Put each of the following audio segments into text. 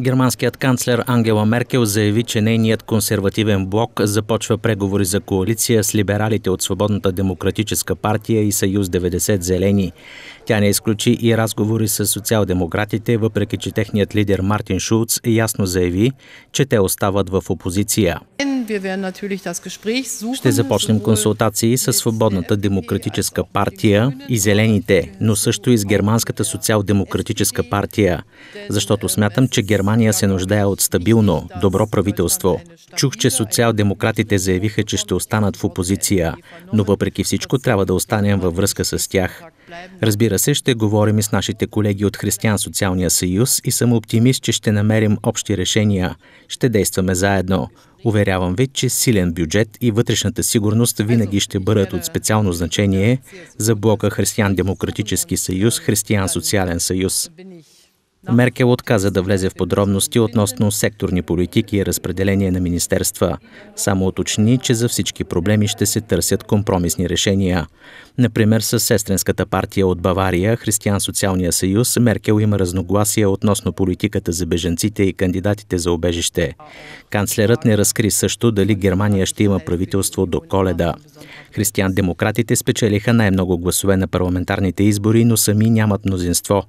Германският канцлер Ангела Меркел заяви, че нейният консервативен блок започва преговори за коалиция с либералите от Свободната демократическа партия и Съюз 90 Зелени. Тя не изключи и разговори с социал-демократите, въпреки че техният лидер Мартин Шулц ясно заяви, че те остават в опозиция. Ще започнем консултации с Свободната демократическа партия и Зелените, но също и с Германската социал-демократическа партия, защото смятам, че Германската Германия се нуждае от стабилно, добро правителство. Чух, че социал-демократите заявиха, че ще останат в опозиция, но въпреки всичко трябва да останем във връзка с тях. Разбира се, ще говорим и с нашите колеги от Християн Социалния съюз и съм оптимист, че ще намерим общи решения. Ще действаме заедно. Уверявам ви, че силен бюджет и вътрешната сигурност винаги ще бъдат от специално значение за блока Християн-демократически съюз, Християн-социален съюз. Меркел отказа да влезе в подробности относно секторни политики и разпределение на министерства. Само уточни, че за всички проблеми ще се търсят компромисни решения. Например, с сестренската партия от Бавария, Християн-социалния съюз, Меркел има разногласия относно политиката за беженците и кандидатите за обежище. Канцлерът не разкри също дали Германия ще има правителство до коледа. Християн-демократите спечелиха най-много гласове на парламентарните избори, но сами нямат мнозинство.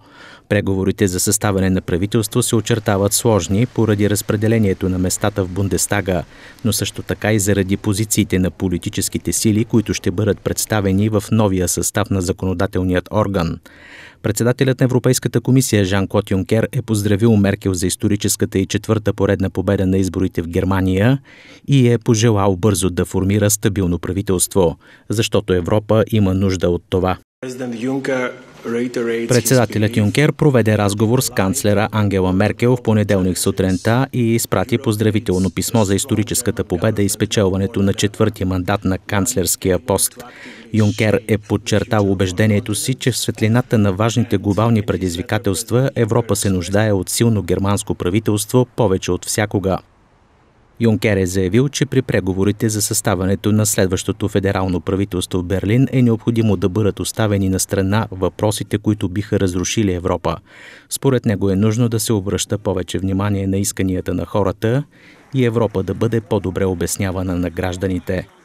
Преговорите за състав съставяне на правителство се очертават сложни поради разпределението на местата в Бундестага, но също така и заради позициите на политическите сили, които ще бъдат представени в новия състав на законодателният орган. Председателят на Европейската комисия Жан Клод Юнкер е поздравил Меркел за историческата и четвърта поредна победа на изборите в Германия и е пожелал бързо да формира стабилно правителство, защото Европа има нужда от това. Президент Юнкер Председателят Юнкер проведе разговор с канцлера Ангела Меркел в понеделник сутринта и изпрати поздравително писмо за историческата победа и спечелването на четвъртия мандат на канцлерския пост. Юнкер е подчертал убеждението си, че в светлината на важните глобални предизвикателства Европа се нуждае от силно германско правителство повече от всякога. Юнкер е заявил, че при преговорите за съставането на следващото федерално правителство в Берлин е необходимо да бъдат оставени на страна въпросите, които биха разрушили Европа. Според него е нужно да се обръща повече внимание на исканията на хората и Европа да бъде по-добре обяснявана на гражданите.